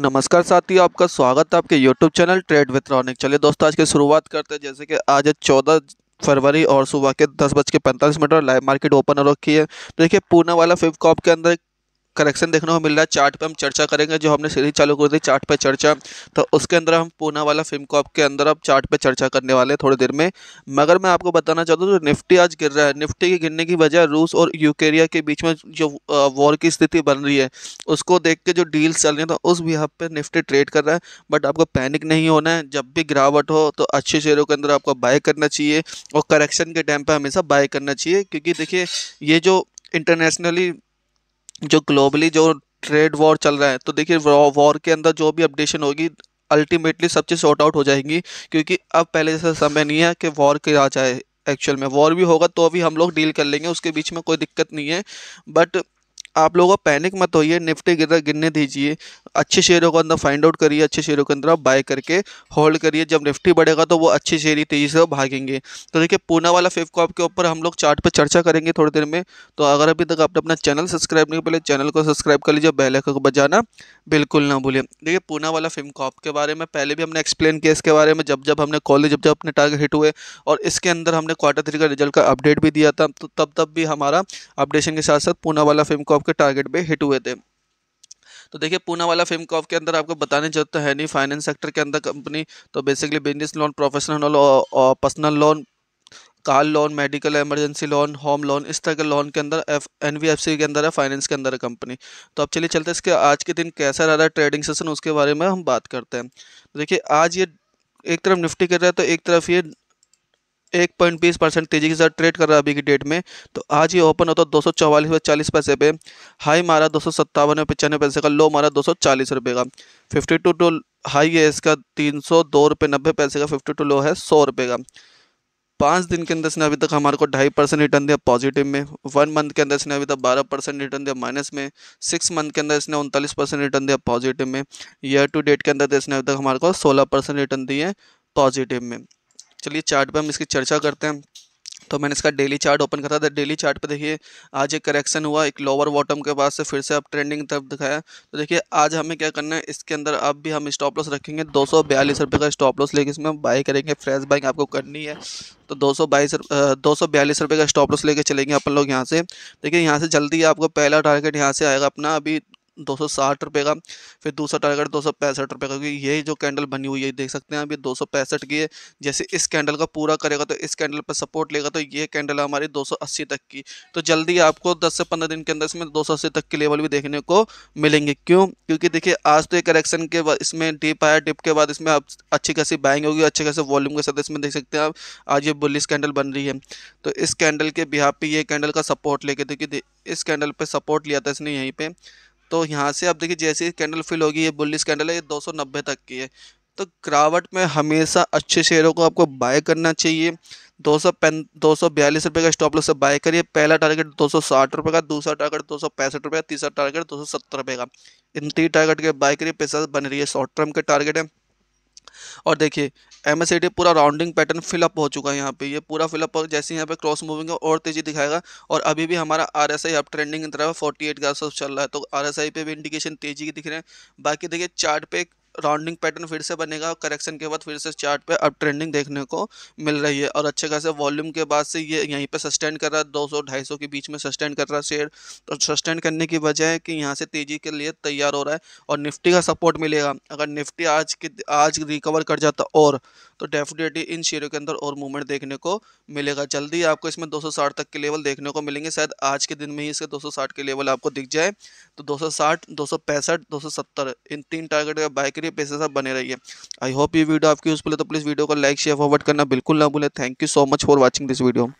नमस्कार साथी आपका स्वागत है आपके YouTube चैनल ट्रेड विथ्रॉनिक चलिए दोस्तों आज की शुरुआत करते हैं जैसे कि आज है चौदह फरवरी और सुबह के दस बज के पैंतालीस मिनट और लाइव मार्केट ओपन हो रखी है तो देखिए पूना वाला फिफ्थ कॉप के अंदर करेक्शन देखने को मिल रहा है चार्ट पे हम चर्चा करेंगे जो हमने सीरीज चालू कर दी चार्ट पे चर्चा तो उसके अंदर हम पूना वाला फिल्म कॉप के अंदर अब चार्ट पे चर्चा करने वाले हैं थोड़ी देर में मगर मैं आपको बताना चाहता हूँ जो निफ्टी आज गिर रहा है निफ्टी के गिरने की वजह रूस और यूकेरिया के बीच में जो वॉर की स्थिति बन रही है उसको देख के जो डील्स चल रही है तो उस भी पर निफ्टी ट्रेड कर रहा है बट आपको पैनिक नहीं होना है जब भी गिरावट हो तो अच्छे शेयरों के अंदर आपको बाय करना चाहिए और करेक्शन के टाइम पर हमेशा बाय करना चाहिए क्योंकि देखिए ये जो इंटरनेशनली जो ग्लोबली जो ट्रेड वॉर चल रहा है तो देखिए वॉर के अंदर जो भी अपडेशन होगी अल्टीमेटली सब चीज़ सॉर्ट आउट हो जाएंगी क्योंकि अब पहले जैसा समय नहीं है कि वॉर आ जाए एक्चुअल में वॉर भी होगा तो अभी हम लोग डील कर लेंगे उसके बीच में कोई दिक्कत नहीं है बट आप लोगों को पैनिक मत होइए निफ्टी गिर गिरने दीजिए अच्छे शेयरों के अंदर फाइंड आउट करिए अच्छे शेयरों के अंदर आप बाय करके होल्ड करिए जब निफ्टी बढ़ेगा तो वो अच्छे शेयर ही तेज़ी से भागेंगे तो देखिए पूना वाला फिफ्थ कॉप के ऊपर हम लोग चार्ट पर चर्चा करेंगे थोड़ी देर में तो अगर अभी तक आपने अपना चैनल सब्सक्राइब नहीं पहले चैनल को सब्सक्राइब कर लीजिए बेल आइकन को बजाना बिल्कुल ना भूलें देखिए पूना वाला फिल्म कॉप के बारे में पहले भी हमने एक्सप्लेन किया इसके बारे में जब जब हमने कॉलेज जब जब अपने टारगेट हिट हुए और इसके अंदर हमने क्वार्टर थ्री का रिजल्ट का अपडेट भी दिया था तो तब तब भी हमारा अपडेशन के साथ साथ पूना वाला फिल्म कॉप आपके टारगेट पे हिट हुए थे तो देखिए पूना वाला फिल्म कॉफ के अंदर आपको बताने जरूरत तो है नहीं फाइनेंस सेक्टर के अंदर कंपनी तो बेसिकली बिजनेस लोन प्रोफेशनल और personal loan car loan medical emergency loan home loan इस तरह के लोन के अंदर F N V F C के अंदर है फाइनेंस के अंदर है कंपनी तो अब चलिए चलते हैं इसके आज के दिन कैसा रहा है ट्रेडिंग सेशन उसके बारे में हम बात करते हैं तो देखिए आज ये एक तरफ निफ्टी कर रहा है तो एक तरफ ये एक पॉइंट बीस परसेंट तेजी के साथ ट्रेड कर रहा है अभी की डेट में तो आज ये ओपन होता दो सौ चौवालीस रुपये चालीस पैसे पे हाई मारा दो सौ सत्तावन रुपये पचानवे पैसे का लो मारा दो सौ चालीस रुपये का फिफ्टी टू टू हाई है इसका तीन सौ दो रुपये नब्बे पैसे का फिफ्टी टू लो है सौ रुपये का पाँच दिन के अंदर इसने अभी तक हमारे को ढाई परसेंट रिटर्न दिया पॉजिटिव में वन मंथ के अंदर इसने अभी तक बारह परसेंट रिटर्न दिया माइनस में सिक्स मंथ के अंदर इसने उनतालीस परसेंट रिटर्न दिया पॉजिटिव में ईयर टू डेट के अंदर इसने अभी तक हमारे को सोलह परसेंट रिटर्न दिए पॉजिटिव में चलिए चार्ट पे हम इसकी चर्चा करते हैं तो मैंने इसका डेली चार्ट ओपन करा था डेली चार्ट पे देखिए आज एक करेक्शन हुआ एक लोअर बॉटम के बाद से फिर से आप ट्रेंडिंग तरफ दिखाया तो देखिए आज हमें क्या करना है इसके अंदर अब भी हम स्टॉप लॉस रखेंगे दो सौ बयालीस रुपये का स्टॉप लॉस लेके इसमें बाई करेंगे फ्रेश बाइंग आपको करनी है तो दो सौ बाईस दो सौ बयालीस रुपये का स्टॉप लॉस लेके चलेंगे अपन लोग यहाँ से देखिए यहाँ से जल्दी आपको पहला टारगेट यहाँ से आएगा अपना अभी दो सौ साठ रुपये का फिर दूसरा टारगेट दो सौ पैंसठ रुपये का क्योंकि ये जो कैंडल बनी हुई है देख सकते हैं अभी दो सौ पैंसठ की है जैसे इस कैंडल का पूरा करेगा तो इस कैंडल पर सपोर्ट लेगा तो ये कैंडल है हमारी दो सौ अस्सी तक की तो जल्दी आपको दस से पंद्रह दिन के अंदर इसमें दो सौ अस्सी तक की लेवल भी देखने को मिलेंगे क्यों क्योंकि देखिए आज तो ये करेक्शन के बाद इसमें डिप आया डिप के बाद इसमें आप अच्छी खासी बाइंग होगी अच्छे खासे वॉल्यूम के साथ इसमें देख सकते हैं आप आज ये बुलिस कैंडल बन रही है तो इस कैंडल के बिहार पर ये कैंडल का सपोर्ट लेके देखिए इस कैंडल पर सपोर्ट लिया था इसने यहीं पर तो यहाँ से आप देखिए जैसे कैंडल फिल होगी ये बुलिस कैंडल है ये 290 तक की है तो गिरावट में हमेशा अच्छे शेयरों को आपको बाय करना चाहिए दो सौ पैन दो सौ बयालीस रुपये का स्टॉप लॉस से बाय करिए पहला टारगेट दो सौ साठ रुपये का दूसरा टारगेट दो सौ पैंसठ रुपये का तीसरा टारगेट दो सौ सत्तर रुपये का इन तीन टारगेट के बाय करिए पैसा बन रही है शॉर्ट टर्म के टारगेट है और देखिए एम एस पूरा राउंडिंग पैटर्न फिलअप हो चुका है यहाँ पे ये पूरा फिलअप जैसे यहाँ पे क्रॉस मूविंग है और तेजी दिखाएगा और अभी भी हमारा आर एस आई अब ट्रेंडिंग की तरफ फोर्टी एट का चल रहा है तो आर एस आई पे भी इंडिकेशन तेजी की दिख रहे हैं बाकी देखिए चार्ट पे राउंडिंग पैटर्न फिर से बनेगा और करेक्शन के बाद फिर से चार्ट पे अब ट्रेंडिंग देखने को मिल रही है और अच्छे खासे वॉल्यूम के बाद से ये यहीं पे सस्टेन कर रहा है दो सौ ढाई सौ के बीच में सस्टेन कर रहा है शेयर तो सस्टेन करने की वजह है कि यहाँ से तेज़ी के लिए तैयार हो रहा है और निफ्टी का सपोर्ट मिलेगा अगर निफ्टी आज के आज रिकवर कर जाता और तो डेफिनेटली इन शेयरों के अंदर और मूवमेंट देखने को मिलेगा जल्दी आपको इसमें साठ तक के लेवल देखने को मिलेंगे शायद आज के दिन में ही इसके साठ के लेवल आपको दिख जाए तो दो सौ सत्तर इन तीन टारगेट का बाइक लिए पैसे साथ बने रहिए आई होप ये वीडियो आपकी यूजफुल है तो प्लीज़ वीडियो को लाइक शेयर फॉरवर्ड करना बिल्कुल ना भूलें thank you so much for watching this video